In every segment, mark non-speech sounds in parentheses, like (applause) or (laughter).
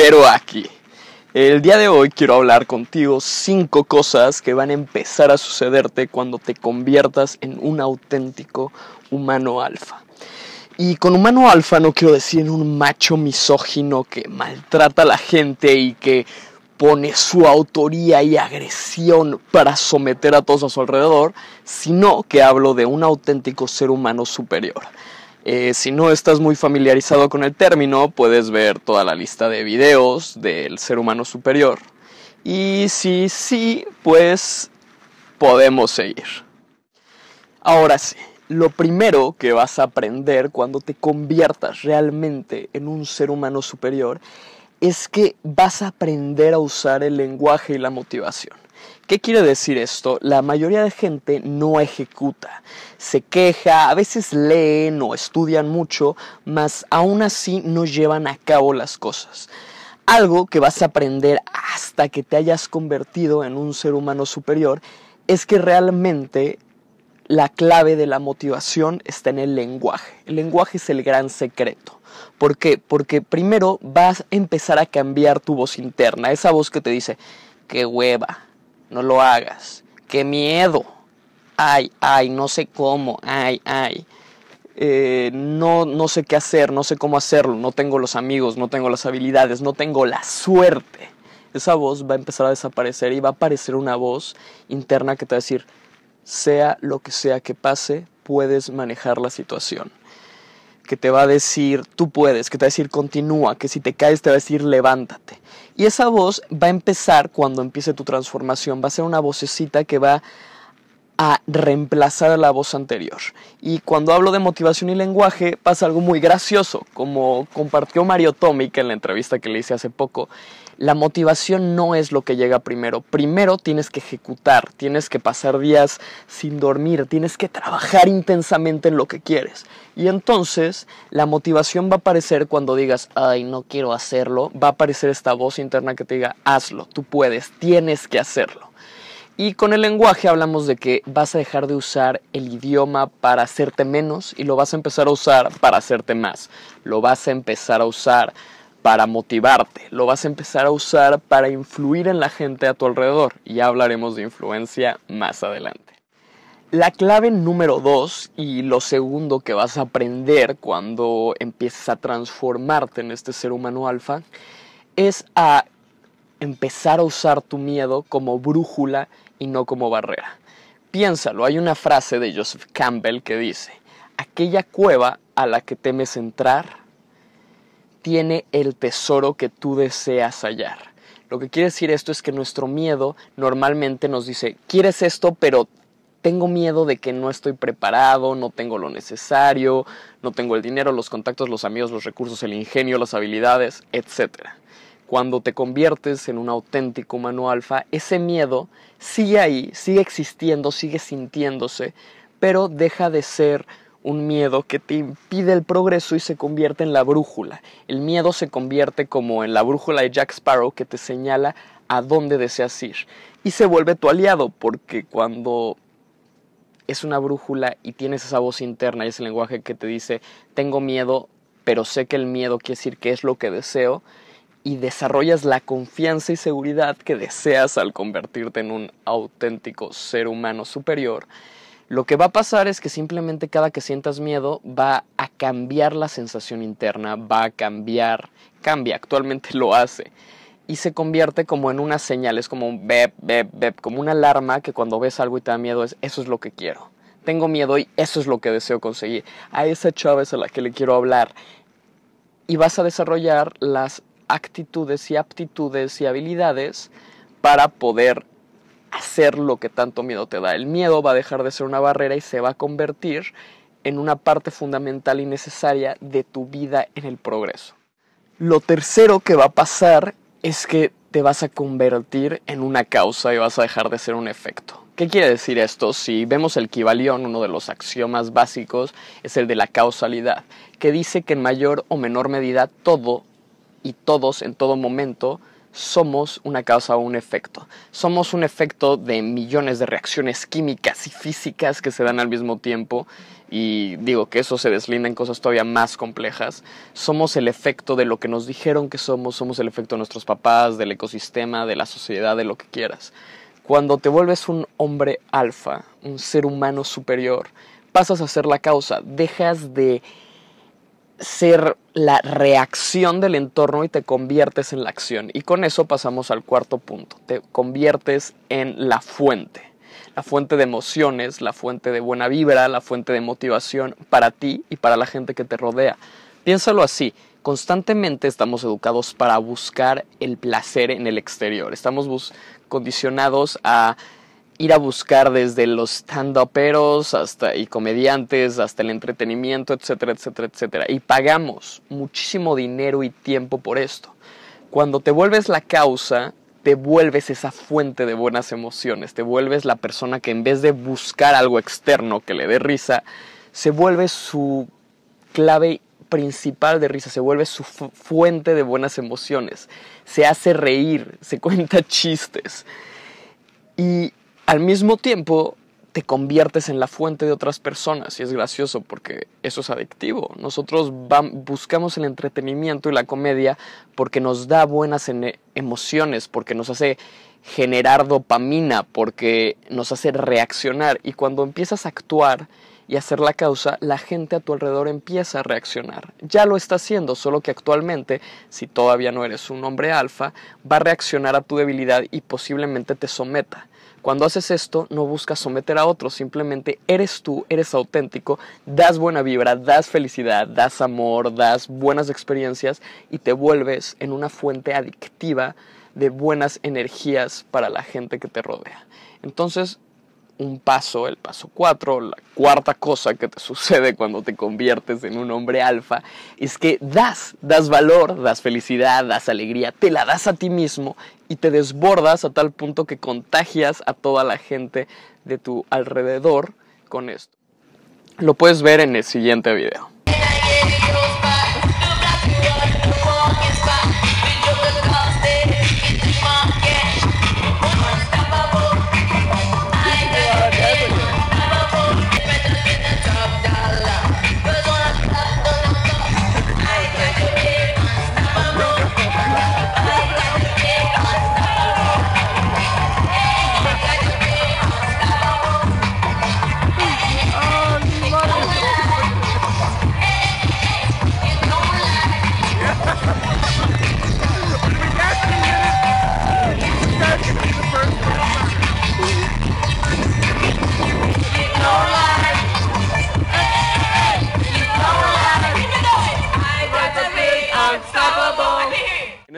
Pero aquí. El día de hoy quiero hablar contigo cinco cosas que van a empezar a sucederte cuando te conviertas en un auténtico humano alfa. Y con humano alfa no quiero decir un macho misógino que maltrata a la gente y que pone su autoría y agresión para someter a todos a su alrededor, sino que hablo de un auténtico ser humano superior eh, si no estás muy familiarizado con el término, puedes ver toda la lista de videos del ser humano superior. Y si sí, pues podemos seguir. Ahora sí, lo primero que vas a aprender cuando te conviertas realmente en un ser humano superior es que vas a aprender a usar el lenguaje y la motivación. ¿Qué quiere decir esto? La mayoría de gente no ejecuta, se queja, a veces leen o estudian mucho, mas aún así no llevan a cabo las cosas. Algo que vas a aprender hasta que te hayas convertido en un ser humano superior es que realmente la clave de la motivación está en el lenguaje. El lenguaje es el gran secreto. ¿Por qué? Porque primero vas a empezar a cambiar tu voz interna, esa voz que te dice, qué hueva, no lo hagas. Qué miedo. Ay, ay, no sé cómo, ay, ay. Eh, no, no sé qué hacer, no sé cómo hacerlo, no tengo los amigos, no tengo las habilidades, no tengo la suerte. Esa voz va a empezar a desaparecer y va a aparecer una voz interna que te va a decir, sea lo que sea que pase, puedes manejar la situación. Que te va a decir, tú puedes, que te va a decir, continúa, que si te caes te va a decir, levántate, y esa voz va a empezar cuando empiece tu transformación, va a ser una vocecita que va a reemplazar a la voz anterior. Y cuando hablo de motivación y lenguaje pasa algo muy gracioso, como compartió Mario Tomic en la entrevista que le hice hace poco la motivación no es lo que llega primero. Primero tienes que ejecutar, tienes que pasar días sin dormir, tienes que trabajar intensamente en lo que quieres. Y entonces la motivación va a aparecer cuando digas, ay, no quiero hacerlo. Va a aparecer esta voz interna que te diga, hazlo, tú puedes, tienes que hacerlo. Y con el lenguaje hablamos de que vas a dejar de usar el idioma para hacerte menos y lo vas a empezar a usar para hacerte más. Lo vas a empezar a usar para motivarte, lo vas a empezar a usar para influir en la gente a tu alrededor y ya hablaremos de influencia más adelante. La clave número dos y lo segundo que vas a aprender cuando empieces a transformarte en este ser humano alfa es a empezar a usar tu miedo como brújula y no como barrera. Piénsalo, hay una frase de Joseph Campbell que dice, aquella cueva a la que temes entrar tiene el tesoro que tú deseas hallar. Lo que quiere decir esto es que nuestro miedo normalmente nos dice, quieres esto, pero tengo miedo de que no estoy preparado, no tengo lo necesario, no tengo el dinero, los contactos, los amigos, los recursos, el ingenio, las habilidades, etc. Cuando te conviertes en un auténtico humano alfa, ese miedo sigue ahí, sigue existiendo, sigue sintiéndose, pero deja de ser un miedo que te impide el progreso y se convierte en la brújula. El miedo se convierte como en la brújula de Jack Sparrow que te señala a dónde deseas ir. Y se vuelve tu aliado, porque cuando es una brújula y tienes esa voz interna y ese lenguaje que te dice, tengo miedo, pero sé que el miedo quiere decir que es lo que deseo, y desarrollas la confianza y seguridad que deseas al convertirte en un auténtico ser humano superior, lo que va a pasar es que simplemente cada que sientas miedo va a cambiar la sensación interna, va a cambiar, cambia, actualmente lo hace. Y se convierte como en una señal, es como un bep, bep, bep, como una alarma que cuando ves algo y te da miedo es eso es lo que quiero. Tengo miedo y eso es lo que deseo conseguir. A esa chava es a la que le quiero hablar. Y vas a desarrollar las actitudes y aptitudes y habilidades para poder hacer lo que tanto miedo te da. El miedo va a dejar de ser una barrera y se va a convertir en una parte fundamental y necesaria de tu vida en el progreso. Lo tercero que va a pasar es que te vas a convertir en una causa y vas a dejar de ser un efecto. ¿Qué quiere decir esto? Si vemos el quivalión, uno de los axiomas básicos es el de la causalidad, que dice que en mayor o menor medida todo y todos en todo momento somos una causa o un efecto. Somos un efecto de millones de reacciones químicas y físicas que se dan al mismo tiempo y digo que eso se deslinda en cosas todavía más complejas. Somos el efecto de lo que nos dijeron que somos, somos el efecto de nuestros papás, del ecosistema, de la sociedad, de lo que quieras. Cuando te vuelves un hombre alfa, un ser humano superior, pasas a ser la causa, dejas de ser la reacción del entorno y te conviertes en la acción. Y con eso pasamos al cuarto punto, te conviertes en la fuente, la fuente de emociones, la fuente de buena vibra, la fuente de motivación para ti y para la gente que te rodea. Piénsalo así, constantemente estamos educados para buscar el placer en el exterior, estamos condicionados a ir a buscar desde los stand-uperos hasta y comediantes, hasta el entretenimiento, etcétera, etcétera, etcétera. Y pagamos muchísimo dinero y tiempo por esto. Cuando te vuelves la causa, te vuelves esa fuente de buenas emociones, te vuelves la persona que en vez de buscar algo externo que le dé risa, se vuelve su clave principal de risa, se vuelve su fuente de buenas emociones, se hace reír, se (laughs) cuenta chistes. Y al mismo tiempo te conviertes en la fuente de otras personas y es gracioso porque eso es adictivo. Nosotros buscamos el entretenimiento y la comedia porque nos da buenas emociones, porque nos hace generar dopamina, porque nos hace reaccionar y cuando empiezas a actuar y hacer la causa, la gente a tu alrededor empieza a reaccionar. Ya lo está haciendo, solo que actualmente, si todavía no eres un hombre alfa, va a reaccionar a tu debilidad y posiblemente te someta cuando haces esto, no buscas someter a otros, simplemente eres tú, eres auténtico, das buena vibra, das felicidad, das amor, das buenas experiencias y te vuelves en una fuente adictiva de buenas energías para la gente que te rodea. Entonces, un paso, el paso 4, la cuarta cosa que te (laughs) sucede cuando te conviertes en un hombre alfa, es que das, das valor, das felicidad, das alegría, te la das a ti mismo y te desbordas a tal punto que contagias a toda la gente de tu alrededor con esto. Lo puedes ver en el siguiente video.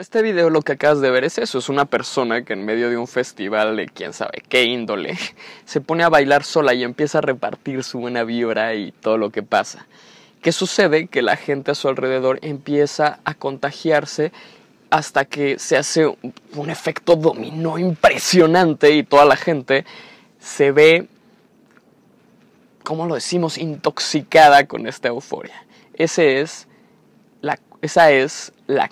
este video lo que acabas de ver es eso, es una persona que en medio de un festival de quién sabe qué índole (laughs) se pone a bailar sola y empieza a repartir su buena vibra y todo lo que pasa. ¿Qué sucede? Que la gente a su alrededor empieza a contagiarse hasta que se hace un efecto dominó impresionante y toda la gente se ve, Como lo decimos?, intoxicada con esta euforia. Ese es la, esa es la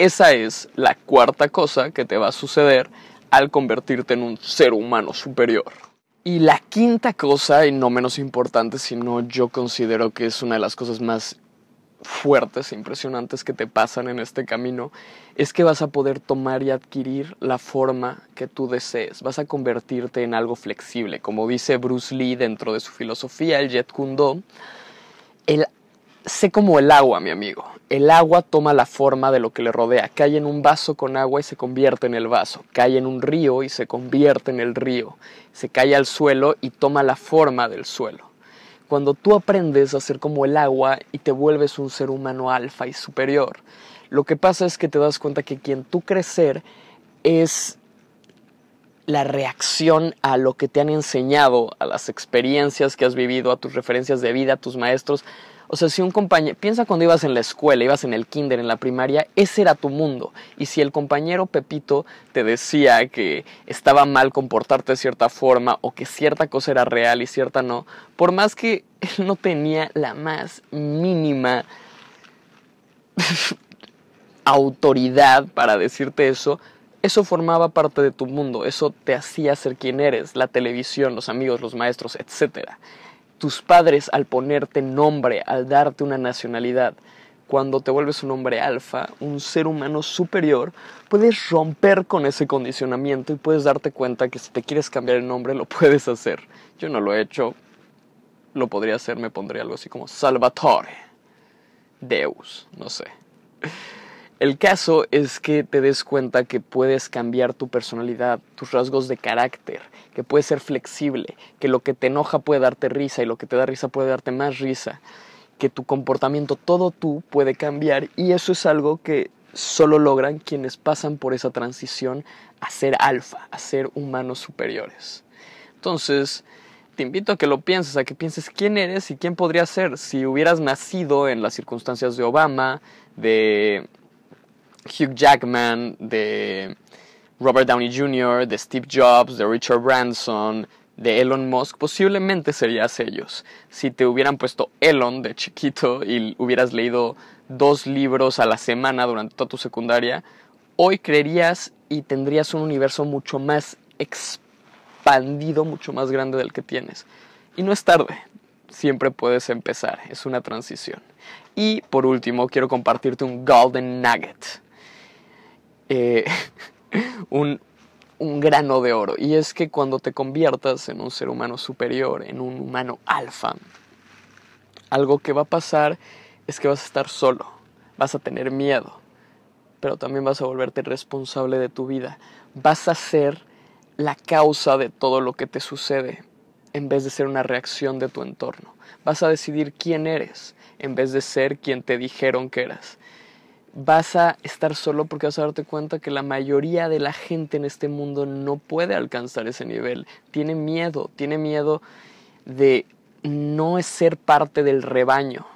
esa es la cuarta cosa que te va a suceder al convertirte en un ser humano superior. Y la quinta cosa, y no menos importante, sino yo considero que es una de las cosas más fuertes e impresionantes que te pasan en este camino, es que vas a poder tomar y adquirir la forma que tú desees. Vas a convertirte en algo flexible. Como dice Bruce Lee dentro de su filosofía, el Jet Kundo, el sé como el agua, mi amigo. El agua toma la forma de lo que le rodea. Cae en un vaso con agua y se convierte en el vaso. Cae en un río y se convierte en el río. Se cae al suelo y toma la forma del suelo. Cuando tú aprendes a ser como el agua y te vuelves un ser humano alfa y superior, lo que pasa es que te das cuenta que quien tú crecer es la reacción a lo que te han enseñado, a las experiencias que has vivido, a tus referencias de vida, a tus maestros, o sea, si un compañero, piensa cuando ibas en la escuela, ibas en el kinder, en la primaria, ese era tu mundo. Y si el compañero Pepito te decía que estaba mal comportarte de cierta forma o que cierta cosa era real y cierta no, por más que (laughs) él no tenía la más mínima (laughs) autoridad para decirte eso, eso formaba parte de tu mundo, eso te hacía ser quien eres, la televisión, los amigos, los maestros, etcétera tus padres al ponerte nombre, al darte una nacionalidad, cuando te vuelves un hombre alfa, un ser humano superior, puedes romper con ese condicionamiento y puedes darte cuenta que si te quieres cambiar el nombre lo (laughs) puedes hacer. Yo no lo he hecho, lo podría hacer, me pondría algo así como Salvatore, Deus, no sé. El caso es que te des cuenta que puedes cambiar tu personalidad, tus rasgos de carácter, que puedes ser flexible, que lo que te enoja puede darte risa y lo que te da risa puede darte más risa, que tu comportamiento, todo tú puede cambiar y eso es algo que solo logran quienes pasan por esa transición a ser alfa, a ser humanos superiores. Entonces, te invito a que lo pienses, a que pienses quién eres y quién podría ser si hubieras nacido en las circunstancias de Obama, de Hugh Jackman, de Robert Downey Jr., de Steve Jobs, de Richard Branson, de Elon Musk, posiblemente serías ellos. Si te hubieran puesto Elon de chiquito y hubieras leído dos libros a la semana durante toda tu secundaria, hoy creerías y tendrías un universo mucho más expandido, mucho más grande del que tienes. Y no es tarde, siempre puedes empezar, es una transición. Y por último, quiero compartirte un golden nugget. Eh, (laughs) un, un grano de oro. Y es que cuando te conviertas en un ser humano superior, en un humano alfa, algo que va a pasar es que vas a estar solo, vas a tener miedo, pero también vas a volverte responsable de tu vida. Vas a ser la causa de todo lo que te sucede en vez de ser una reacción de tu entorno. Vas a decidir quién eres en vez de ser quien te dijeron que eras vas a estar solo porque vas a darte cuenta que la mayoría de la gente en este mundo no puede alcanzar ese nivel. Tiene miedo, tiene miedo de no ser parte del rebaño.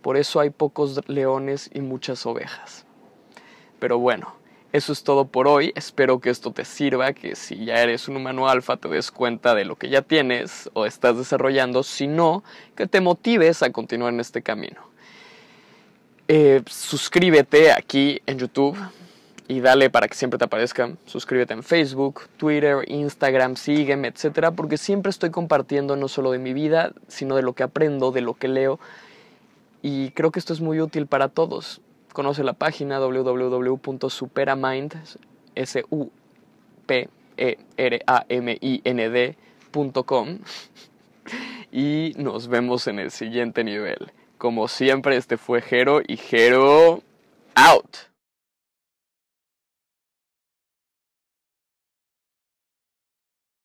Por eso hay pocos leones y muchas ovejas. Pero bueno, eso es todo por hoy. Espero que esto te sirva, que si ya eres un humano alfa te des cuenta de lo que ya tienes o estás desarrollando, si no, que te motives a continuar en este camino. Eh, suscríbete aquí en YouTube y dale para que siempre te aparezca. Suscríbete en Facebook, Twitter, Instagram, sígueme, etcétera, porque siempre estoy compartiendo no solo de mi vida, sino de lo que aprendo, de lo que leo. Y creo que esto es muy útil para todos. Conoce la página www.superamind.com e y nos vemos en el siguiente nivel. Como siempre, este fue Hero y Hero out.